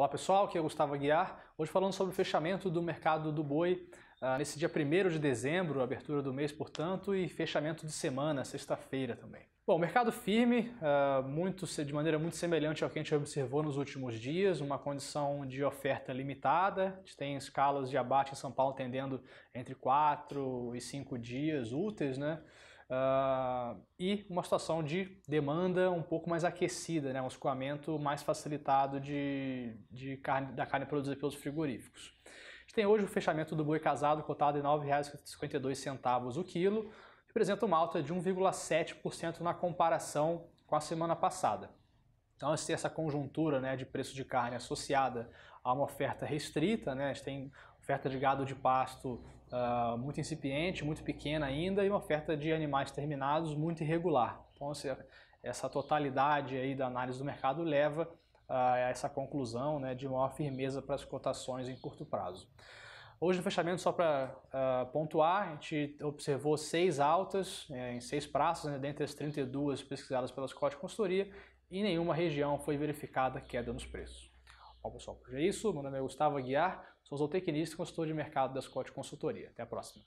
Olá pessoal, aqui é o Gustavo Aguiar. Hoje falando sobre o fechamento do mercado do boi uh, nesse dia 1 de dezembro, abertura do mês, portanto, e fechamento de semana, sexta-feira também. Bom, mercado firme, uh, muito, de maneira muito semelhante ao que a gente observou nos últimos dias, uma condição de oferta limitada. A gente tem escalas de abate em São Paulo tendendo entre 4 e 5 dias úteis, né? Uh, e uma situação de demanda um pouco mais aquecida, né? um escoamento mais facilitado de, de carne, da carne produzida pelos frigoríficos. A gente tem hoje o fechamento do boi casado cotado em R$ 9,52 o quilo, representa uma alta de 1,7% na comparação com a semana passada. Então, essa conjuntura né, de preço de carne associada a uma oferta restrita, né, a gente tem oferta de gado de pasto uh, muito incipiente, muito pequena ainda, e uma oferta de animais terminados muito irregular. Então, essa totalidade aí da análise do mercado leva uh, a essa conclusão né, de maior firmeza para as cotações em curto prazo. Hoje no fechamento, só para uh, pontuar, a gente observou seis altas é, em seis praças, né, dentre as 32 pesquisadas pela Scott Consultoria, e nenhuma região foi verificada queda nos preços. Bom, pessoal, por hoje é isso. Meu nome é Gustavo Aguiar, sou zootecnista e consultor de mercado da Scott Consultoria. Até a próxima.